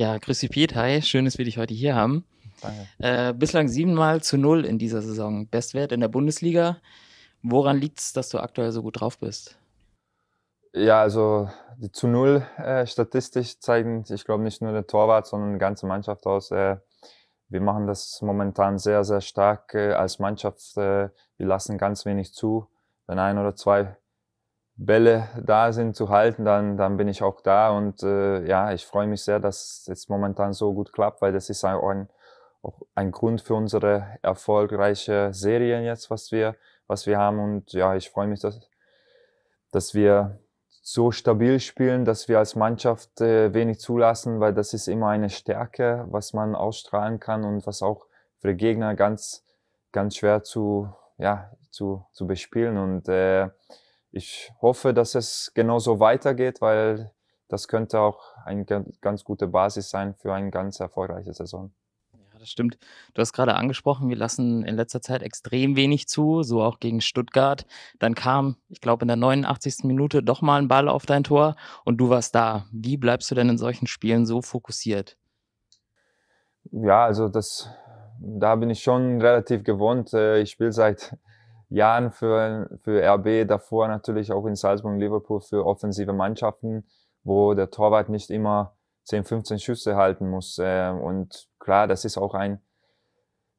Ja, grüß dich, Piet. Hi, schön, dass wir dich heute hier haben. Danke. Äh, bislang siebenmal zu null in dieser Saison. Bestwert in der Bundesliga. Woran liegt es, dass du aktuell so gut drauf bist? Ja, also die zu null äh, Statistik zeigen, ich glaube, nicht nur der Torwart, sondern die ganze Mannschaft aus. Äh, wir machen das momentan sehr, sehr stark äh, als Mannschaft. Äh, wir lassen ganz wenig zu. Wenn ein oder zwei Bälle da sind zu halten, dann, dann bin ich auch da. Und äh, ja, ich freue mich sehr, dass es jetzt momentan so gut klappt, weil das ist ein, ein, ein Grund für unsere erfolgreiche Serie jetzt, was wir, was wir haben. Und ja, ich freue mich, dass, dass wir so stabil spielen, dass wir als Mannschaft äh, wenig zulassen, weil das ist immer eine Stärke, was man ausstrahlen kann und was auch für Gegner ganz, ganz schwer zu, ja, zu, zu bespielen. Und äh, ich hoffe, dass es genauso weitergeht, weil das könnte auch eine ganz gute Basis sein für eine ganz erfolgreiche Saison. Ja, das stimmt. Du hast gerade angesprochen, wir lassen in letzter Zeit extrem wenig zu, so auch gegen Stuttgart. Dann kam, ich glaube, in der 89. Minute doch mal ein Ball auf dein Tor und du warst da. Wie bleibst du denn in solchen Spielen so fokussiert? Ja, also das, da bin ich schon relativ gewohnt. Äh, ich spiele seit Jahren für, für RB, davor natürlich auch in Salzburg und Liverpool für offensive Mannschaften, wo der Torwart nicht immer 10, 15 Schüsse halten muss. Äh, und klar, das ist auch ein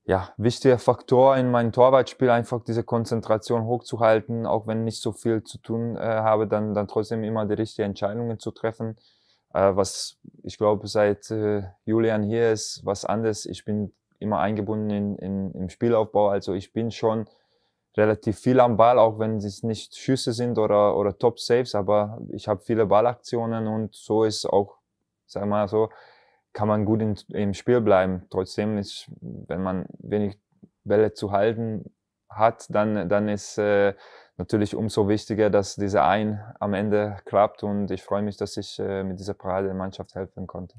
ja, wichtiger Faktor in meinem Torwartspiel, einfach diese Konzentration hochzuhalten, auch wenn ich nicht so viel zu tun äh, habe, dann, dann trotzdem immer die richtigen Entscheidungen zu treffen. Äh, was ich glaube, seit Julian hier ist, was anderes. Ich bin immer eingebunden in, in, im Spielaufbau, also ich bin schon relativ viel am Ball, auch wenn es nicht Schüsse sind oder, oder Top-Saves, aber ich habe viele Ballaktionen und so ist auch, sag mal so, kann man gut in, im Spiel bleiben. Trotzdem ist, wenn man wenig Bälle zu halten hat, dann, dann ist äh, natürlich umso wichtiger, dass diese Ein am Ende klappt und ich freue mich, dass ich äh, mit dieser Parade der Mannschaft helfen konnte.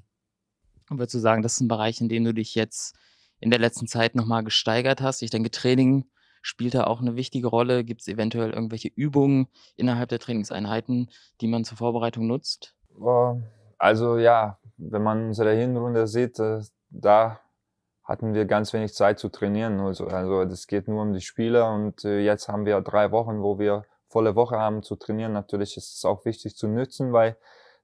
Und würdest du sagen, das ist ein Bereich, in dem du dich jetzt in der letzten Zeit nochmal gesteigert hast? Ich denke, Training Spielt da auch eine wichtige Rolle? Gibt es eventuell irgendwelche Übungen innerhalb der Trainingseinheiten, die man zur Vorbereitung nutzt? Also ja, wenn man unsere Hinrunde sieht, äh, da hatten wir ganz wenig Zeit zu trainieren. Also, also geht nur um die Spieler und äh, jetzt haben wir drei Wochen, wo wir volle Woche haben zu trainieren. Natürlich ist es auch wichtig zu nutzen, weil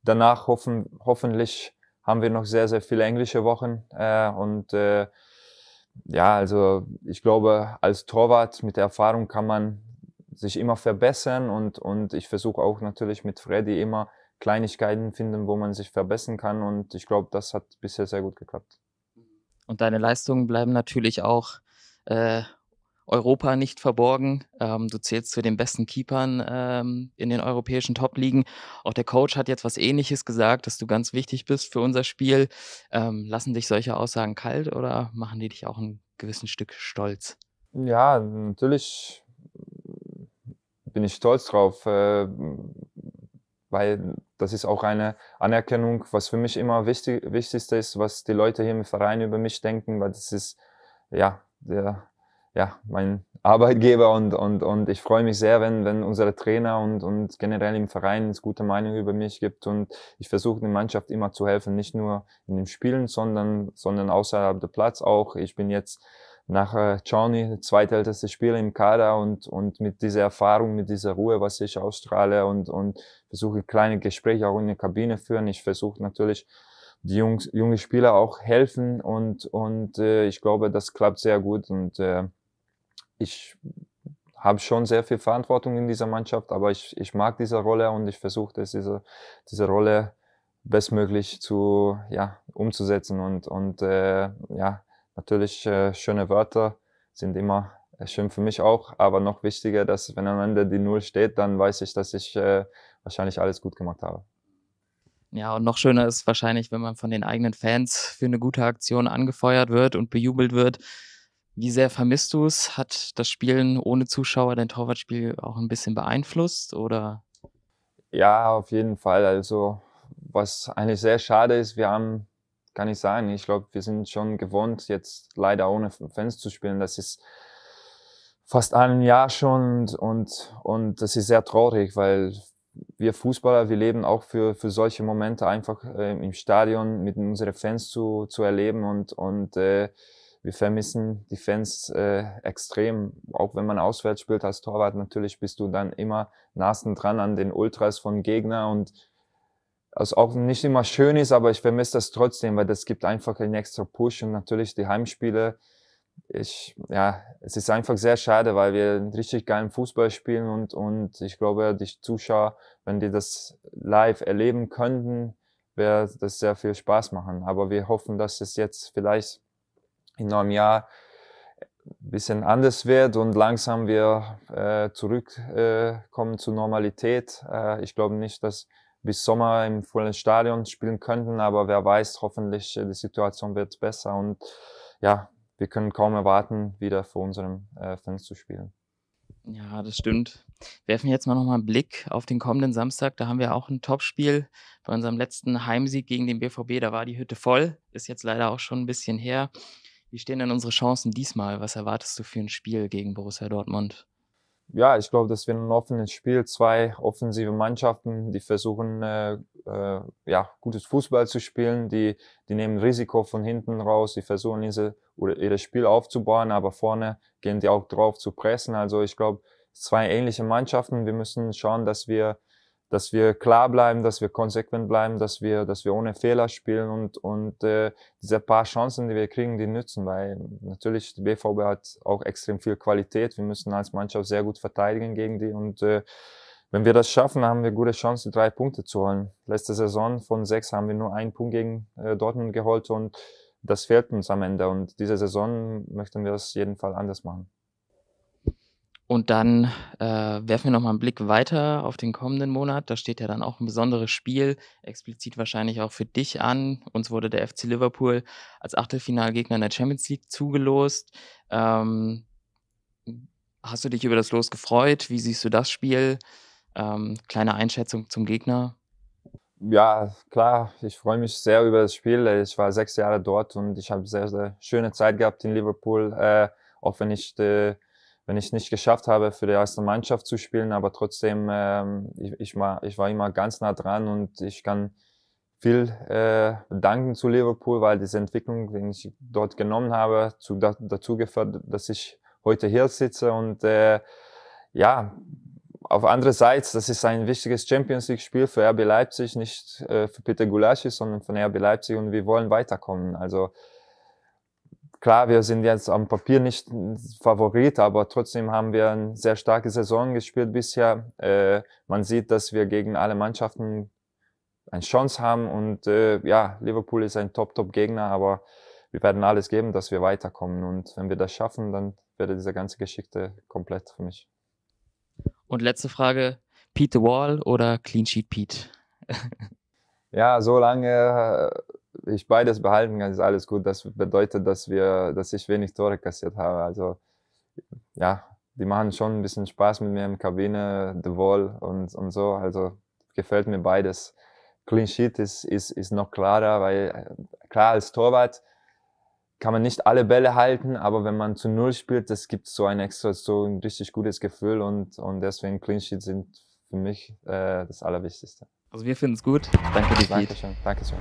danach hoffen, hoffentlich haben wir noch sehr, sehr viele englische Wochen äh, und äh, ja, also ich glaube, als Torwart mit der Erfahrung kann man sich immer verbessern und, und ich versuche auch natürlich mit Freddy immer Kleinigkeiten finden, wo man sich verbessern kann und ich glaube, das hat bisher sehr gut geklappt. Und deine Leistungen bleiben natürlich auch äh, Europa nicht verborgen. Ähm, du zählst zu den besten Keepern ähm, in den europäischen Top-Ligen. Auch der Coach hat jetzt was Ähnliches gesagt, dass du ganz wichtig bist für unser Spiel. Ähm, lassen dich solche Aussagen kalt oder machen die dich auch ein gewisses Stück stolz? Ja, natürlich bin ich stolz drauf, äh, weil das ist auch eine Anerkennung, was für mich immer wichtig, wichtigste ist, was die Leute hier im Verein über mich denken, weil das ist, ja, der, ja, mein Arbeitgeber und, und, und ich freue mich sehr, wenn, wenn unsere Trainer und, und generell im Verein es gute Meinung über mich gibt und ich versuche der Mannschaft immer zu helfen, nicht nur in den Spielen, sondern, sondern außerhalb der Platz auch. Ich bin jetzt nach äh, Johnny zweitälteste Spieler im Kader und, und mit dieser Erfahrung, mit dieser Ruhe, was ich ausstrahle und, und versuche kleine Gespräche auch in der Kabine führen. Ich versuche natürlich die Jungs, junge Spieler auch helfen und, und äh, ich glaube, das klappt sehr gut und äh, ich habe schon sehr viel Verantwortung in dieser Mannschaft, aber ich, ich mag diese Rolle und ich versuche, diese, diese Rolle bestmöglich zu, ja, umzusetzen. Und, und äh, ja, natürlich äh, schöne Wörter sind immer äh, schön für mich auch, aber noch wichtiger, dass wenn am Ende die Null steht, dann weiß ich, dass ich äh, wahrscheinlich alles gut gemacht habe. Ja, und noch schöner ist wahrscheinlich, wenn man von den eigenen Fans für eine gute Aktion angefeuert wird und bejubelt wird. Wie sehr vermisst du es? Hat das Spielen ohne Zuschauer dein Torwartspiel auch ein bisschen beeinflusst oder? Ja, auf jeden Fall. Also was eigentlich sehr schade ist, wir haben, kann ich sagen, ich glaube, wir sind schon gewohnt, jetzt leider ohne Fans zu spielen. Das ist fast ein Jahr schon und, und, und das ist sehr traurig, weil wir Fußballer, wir leben auch für, für solche Momente einfach äh, im Stadion mit unseren Fans zu, zu erleben und, und äh, wir vermissen die Fans äh, extrem. Auch wenn man auswärts spielt als Torwart, natürlich bist du dann immer nahesten dran an den Ultras von Gegner und was auch nicht immer schön ist, aber ich vermisse das trotzdem, weil das gibt einfach einen extra Push und natürlich die Heimspiele. Ich, ja, es ist einfach sehr schade, weil wir richtig geilen Fußball spielen und, und ich glaube, die Zuschauer, wenn die das live erleben könnten, wäre das sehr viel Spaß machen. Aber wir hoffen, dass es jetzt vielleicht in einem Jahr ein äh, bisschen anders wird und langsam wir äh, zurückkommen äh, zur Normalität. Äh, ich glaube nicht, dass bis Sommer im vollen Stadion spielen könnten, aber wer weiß, hoffentlich äh, die Situation wird besser und ja, wir können kaum erwarten, wieder vor unseren äh, Fans zu spielen. Ja, das stimmt. Werfen wir jetzt mal nochmal einen Blick auf den kommenden Samstag. Da haben wir auch ein Topspiel bei unserem letzten Heimsieg gegen den BVB. Da war die Hütte voll. Ist jetzt leider auch schon ein bisschen her. Wie stehen denn unsere Chancen diesmal? Was erwartest du für ein Spiel gegen Borussia Dortmund? Ja, ich glaube, das wird ein offenes Spiel. Zwei offensive Mannschaften, die versuchen, äh, äh, ja, gutes Fußball zu spielen. Die, die nehmen Risiko von hinten raus. Die versuchen, diese, oder ihr Spiel aufzubauen, aber vorne gehen die auch drauf zu pressen. Also ich glaube, zwei ähnliche Mannschaften. Wir müssen schauen, dass wir dass wir klar bleiben, dass wir konsequent bleiben, dass wir, dass wir ohne Fehler spielen und, und äh, diese paar Chancen, die wir kriegen, die nützen, weil natürlich die BVB hat auch extrem viel Qualität. Wir müssen als Mannschaft sehr gut verteidigen gegen die und äh, wenn wir das schaffen, haben wir gute Chancen, drei Punkte zu holen. Letzte Saison von sechs haben wir nur einen Punkt gegen äh, Dortmund geholt und das fehlt uns am Ende. Und diese Saison möchten wir das jeden Fall anders machen. Und dann äh, werfen wir nochmal einen Blick weiter auf den kommenden Monat. Da steht ja dann auch ein besonderes Spiel, explizit wahrscheinlich auch für dich an. Uns wurde der FC Liverpool als Achtelfinalgegner in der Champions League zugelost. Ähm, hast du dich über das Los gefreut? Wie siehst du das Spiel? Ähm, kleine Einschätzung zum Gegner. Ja, klar, ich freue mich sehr über das Spiel. Ich war sechs Jahre dort und ich habe sehr, sehr schöne Zeit gehabt in Liverpool, äh, auch wenn ich... Äh, wenn ich nicht geschafft habe, für die erste Mannschaft zu spielen, aber trotzdem, ähm, ich, ich, war, ich war immer ganz nah dran und ich kann viel äh, danken zu Liverpool, weil diese Entwicklung, die ich dort genommen habe, zu, da, dazu geführt, dass ich heute hier sitze und äh, ja, auf andere Seite, das ist ein wichtiges Champions League Spiel für RB Leipzig, nicht äh, für Peter Gulaschi, sondern von RB Leipzig und wir wollen weiterkommen. Also klar, wir sind jetzt am Papier nicht Favorit, aber trotzdem haben wir eine sehr starke Saison gespielt bisher. Äh, man sieht, dass wir gegen alle Mannschaften eine Chance haben und äh, ja, Liverpool ist ein Top-Top-Gegner, aber wir werden alles geben, dass wir weiterkommen und wenn wir das schaffen, dann wäre diese ganze Geschichte komplett für mich. Und letzte Frage, Pete the Wall oder Clean Sheet Pete? ja, so lange ich beides behalten kann, ist alles gut. Das bedeutet, dass wir, dass ich wenig Tore kassiert habe. Also ja, die machen schon ein bisschen Spaß mit mir im Kabine, The Wall und, und so. Also gefällt mir beides. Clean Sheet ist, ist, ist noch klarer, weil klar als Torwart kann man nicht alle Bälle halten, aber wenn man zu Null spielt, das gibt so ein extra, so ein richtig gutes Gefühl und, und deswegen Clean Sheet sind für mich äh, das Allerwichtigste. Also wir finden es gut. Danke dir. Dankeschön. Dankeschön.